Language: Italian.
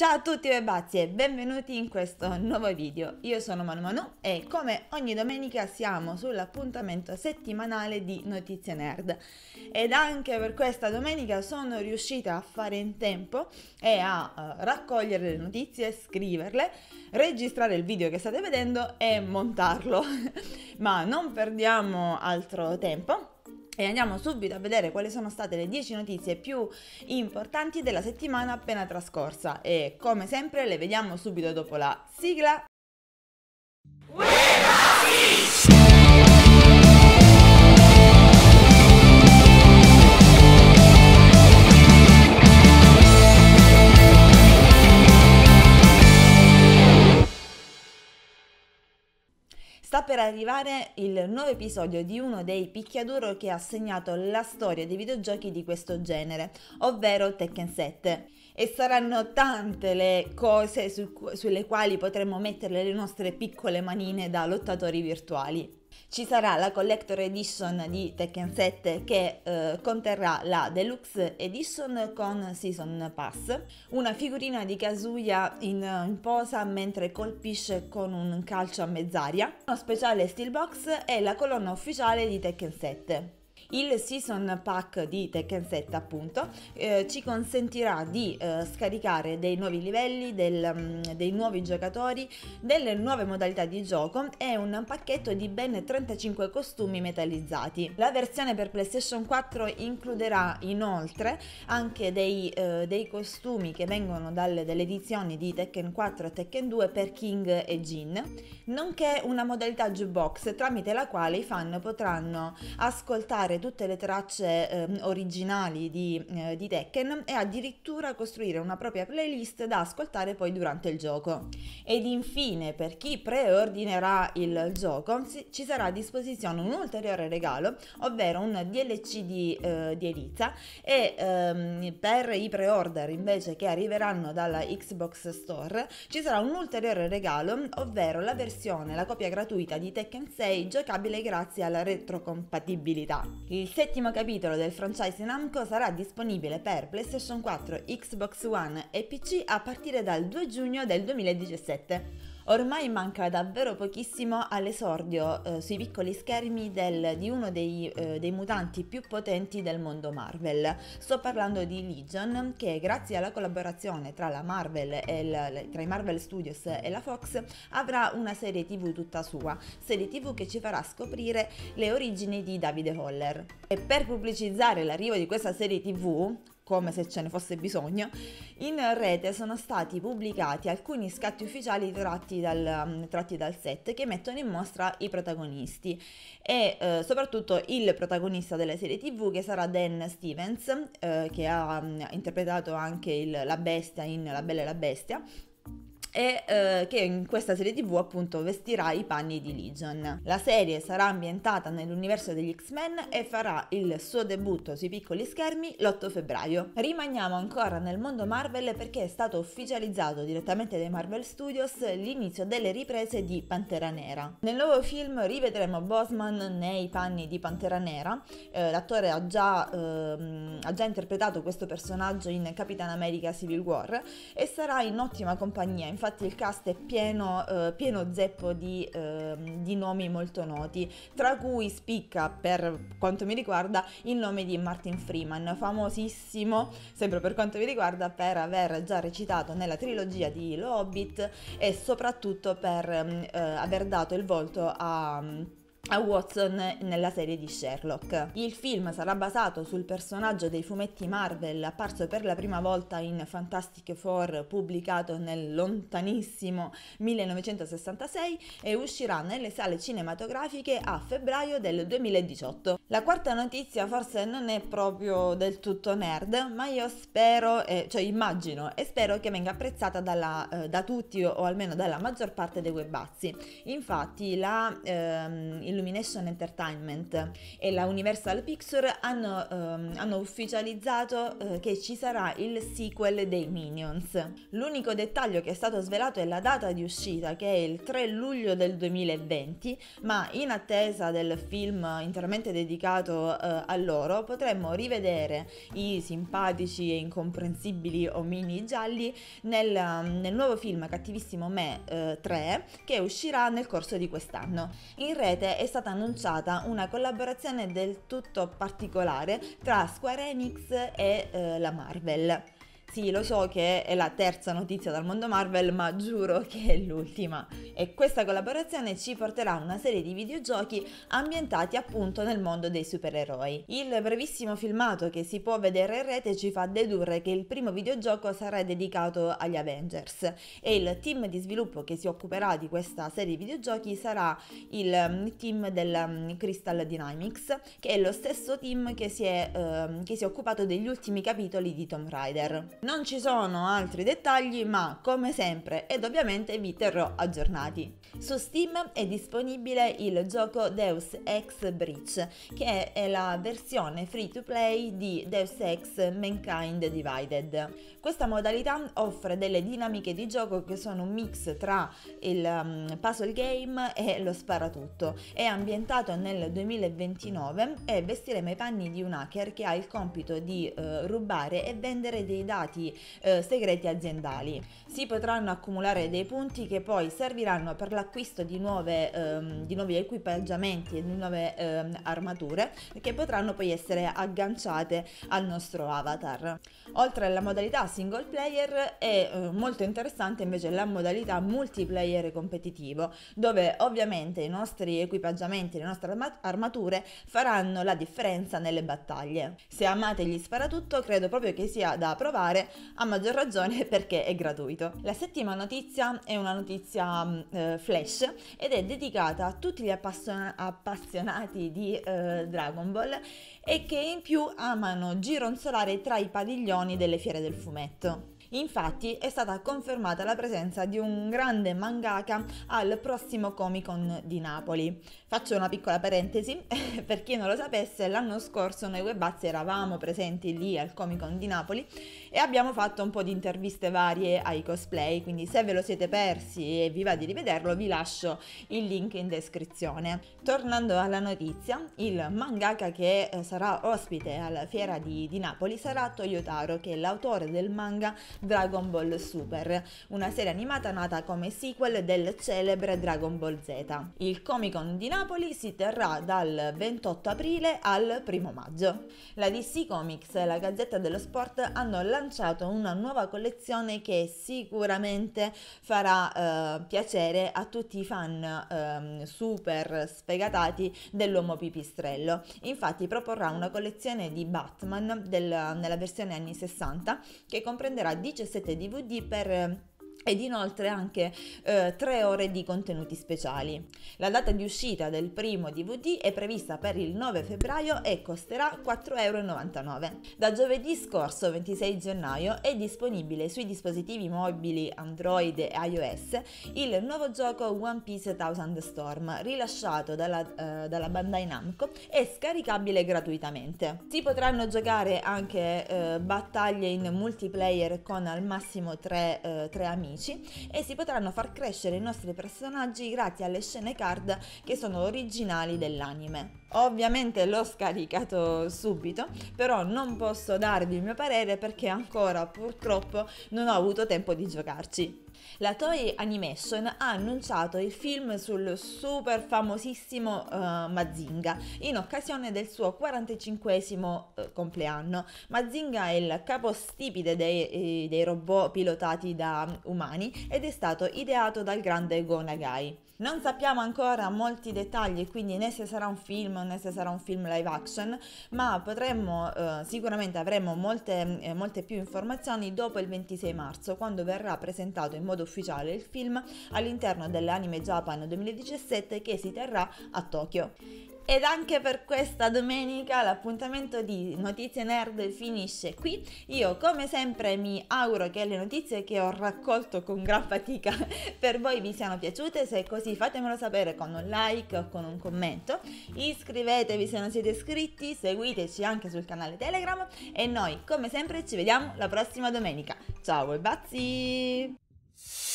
Ciao a tutti ragazzi e benvenuti in questo nuovo video. Io sono Manu Manu e come ogni domenica siamo sull'appuntamento settimanale di Notizie Nerd. Ed anche per questa domenica sono riuscita a fare in tempo e a uh, raccogliere le notizie, scriverle, registrare il video che state vedendo e montarlo. Ma non perdiamo altro tempo e andiamo subito a vedere quali sono state le 10 notizie più importanti della settimana appena trascorsa e come sempre le vediamo subito dopo la sigla. We're per arrivare il nuovo episodio di uno dei picchiaduro che ha segnato la storia dei videogiochi di questo genere, ovvero Tekken 7 e saranno tante le cose su, sulle quali potremmo mettere le nostre piccole manine da lottatori virtuali ci sarà la Collector Edition di Tekken 7 che eh, conterrà la Deluxe Edition con Season Pass, una figurina di Kazuya in, eh, in posa mentre colpisce con un calcio a mezz'aria, uno speciale steelbox e la colonna ufficiale di Tekken 7. Il Season Pack di Tekken 7 appunto eh, ci consentirà di eh, scaricare dei nuovi livelli, del, mm, dei nuovi giocatori, delle nuove modalità di gioco e un pacchetto di ben 35 costumi metallizzati. La versione per PlayStation 4 includerà inoltre anche dei, eh, dei costumi che vengono dalle, dalle edizioni di Tekken 4 e Tekken 2 per King e Jin, nonché una modalità jukebox tramite la quale i fan potranno ascoltare riprendere tutte le tracce eh, originali di, eh, di Tekken e addirittura costruire una propria playlist da ascoltare poi durante il gioco. Ed infine, per chi preordinerà il gioco, ci sarà a disposizione un ulteriore regalo, ovvero un DLC di, eh, di Eliza e ehm, per i preorder invece che arriveranno dalla Xbox Store ci sarà un ulteriore regalo, ovvero la versione, la copia gratuita di Tekken 6 giocabile grazie alla retrocompatibilità. Il settimo capitolo del franchise Namco sarà disponibile per PlayStation 4, Xbox One e PC a partire dal 2 giugno del 2017. Ormai manca davvero pochissimo all'esordio eh, sui piccoli schermi del, di uno dei, eh, dei, mutanti più potenti del mondo Marvel. Sto parlando di Legion che grazie alla collaborazione tra, il, tra i Marvel Studios e la Fox avrà una serie tv tutta sua, serie tv che ci farà scoprire le origini di Davide Holler. E per pubblicizzare l'arrivo di questa serie tv, come se ce ne fosse bisogno, in rete sono stati pubblicati alcuni scatti ufficiali tratti dal, mm, tratti dal set che mettono in mostra i protagonisti e eh, soprattutto il protagonista della serie tv che sarà Dan Stevens eh, che ha mh, mm, interpretato anche il, la bestia in La Bella e la Bestia e eh, che in questa serie tv appunto vestirà i panni di Legion. La serie sarà ambientata nell'universo degli X-Men e farà il suo debutto sui piccoli schermi l'8 febbraio. Rimaniamo ancora nel mondo Marvel perché è stato ufficializzato direttamente dai Marvel Studios l'inizio delle riprese di Pantera Nera. Nel nuovo film rivedremo Bosman nei panni di Pantera Nera, eh, l'attore ha già, eh, ha già interpretato questo personaggio in Capitan America Civil War e sarà in ottima compagnia, infatti infatti il cast è pieno, eh, pieno zeppo di, eh, di, nomi molto noti, tra cui spicca per quanto mi riguarda il nome di Martin Freeman, famosissimo sempre per quanto mi riguarda per aver già recitato nella trilogia di Lo Hobbit e soprattutto per mm, eh, aver dato il volto a mm, a Watson nella serie di Sherlock. Il film sarà basato sul personaggio dei fumetti Marvel apparso per la prima volta in Fantastic Four pubblicato nel lontanissimo 1966 e uscirà nelle sale cinematografiche a febbraio del 2018. La quarta notizia forse non è proprio del tutto nerd, ma io spero, eh, cioè immagino e spero che venga apprezzata dalla, eh, da tutti o almeno dalla maggior parte dei webazzi. Infatti la, ehm, il Illumination Entertainment e la Universal Pictures hanno, ehm, hanno ufficializzato eh, che ci sarà il sequel dei Minions. L'unico dettaglio che è stato svelato è la data di uscita, che è il 3 luglio del 2020, ma in attesa del film interamente dedicato eh, a loro potremmo rivedere i simpatici e incomprensibili omini gialli nel, nel nuovo film Cattivissimo Me eh, 3 che uscirà nel corso di quest'anno. In rete è stata annunciata una collaborazione del tutto particolare tra Square Enix e eh, la Marvel. Sì, lo so che è la terza notizia dal mondo Marvel, ma giuro che è l'ultima. E questa collaborazione ci porterà a una serie di videogiochi ambientati appunto nel mondo dei supereroi. Il brevissimo filmato che si può vedere in rete ci fa dedurre che il primo videogioco sarà dedicato agli Avengers e il team di sviluppo che si occuperà di questa serie di videogiochi sarà il mm, team del mm, Crystal Dynamics, che è lo stesso team che si è, eh, che si è occupato degli ultimi capitoli di Tomb Raider. Non ci sono altri dettagli, ma come sempre ed ovviamente vi terrò aggiornati. Su Steam è disponibile il gioco Deus Ex Breach, che è la versione free to play di Deus Ex Mankind Divided. Questa modalità offre delle dinamiche di gioco che sono un mix tra il mm, puzzle game e lo sparatutto. È ambientato nel 2029 e vestiremo i panni di un hacker che ha il compito di uh, rubare e vendere dei dati dati eh, segreti aziendali. Si potranno accumulare dei punti che poi serviranno per l'acquisto di, nuove, ehm, di nuovi equipaggiamenti e di nuove ehm, armature che potranno poi essere agganciate al nostro avatar. Oltre alla modalità single player è eh, molto interessante invece la modalità multiplayer competitivo dove ovviamente i nostri equipaggiamenti, e le nostre armature faranno la differenza nelle battaglie. Se amate gli sparatutto credo proprio che sia da provare fare, a maggior ragione perché è gratuito. La settima notizia è una notizia mm, eh, flash ed è dedicata a tutti gli appassiona- appassionati di eh, Dragon Ball e che in più amano gironzolare tra i padiglioni delle fiere del fumetto. Infatti è stata confermata la presenza di un grande mangaka al prossimo Comic Con di Napoli. Faccio una piccola parentesi, per chi non lo sapesse, l'anno scorso noi webazzi eravamo presenti lì al Comic Con di Napoli e abbiamo fatto un po' di interviste varie ai cosplay, quindi se ve lo siete persi e vi va di rivederlo vi lascio il link in descrizione. Tornando alla notizia, il mangaka che eh, sarà ospite alla fiera di, di Napoli sarà Toyotaro che è l'autore del manga Dragon Ball Super, una serie animata nata come sequel del celebre Dragon Ball Z. Il Comic Con di Napoli si terrà dal 28 aprile al 1 maggio. La DC Comics e la Gazzetta dello Sport hanno lanciato una nuova collezione che sicuramente farà eh, piacere a tutti i fan eh, super sfegatati dell'uomo pipistrello. Infatti proporrà una collezione di Batman del, nella versione anni 60 che comprenderà 17 DVD per ed inoltre anche eh, tre ore di contenuti speciali. La data di uscita del primo DVD è prevista per il 9 febbraio e costerà 4,99 euro. Da giovedì scorso 26 gennaio è disponibile sui dispositivi mobili Android e iOS il nuovo gioco One Piece Thousand Storm rilasciato dalla, eh, dalla Bandai Namco e scaricabile gratuitamente. Si potranno giocare anche eh, battaglie in multiplayer con al massimo 3 eh, amici amici e si potranno far crescere i nostri personaggi grazie alle scene card che sono originali dell'anime. Ovviamente l'ho scaricato subito, però non posso darvi il mio parere perché ancora purtroppo non ho avuto tempo di giocarci. La Toei Animation ha annunciato il film sul super famosissimo uh, Mazinga in occasione del suo 45 uh, eh, compleanno. Mazinga è il capostipite dei, eh, dei robot pilotati da umani ed è stato ideato dal grande Go Nagai. Non sappiamo ancora molti dettagli, quindi né se sarà un film né se sarà un film live action, ma potremmo eh, sicuramente avremo molte, eh, molte più informazioni dopo il 26 marzo, quando verrà presentato in modo ufficiale il film all'interno dell'Anime Japan 2017 che si terrà a Tokyo. Ed anche per questa domenica l'appuntamento di Notizie Nerd finisce qui. Io come sempre mi auguro che le notizie che ho raccolto con gran fatica per voi vi siano piaciute. Se è così fatemelo sapere con un like o con un commento. Iscrivetevi se non siete iscritti, seguiteci anche sul canale Telegram e noi come sempre ci vediamo la prossima domenica. Ciao e bazzi!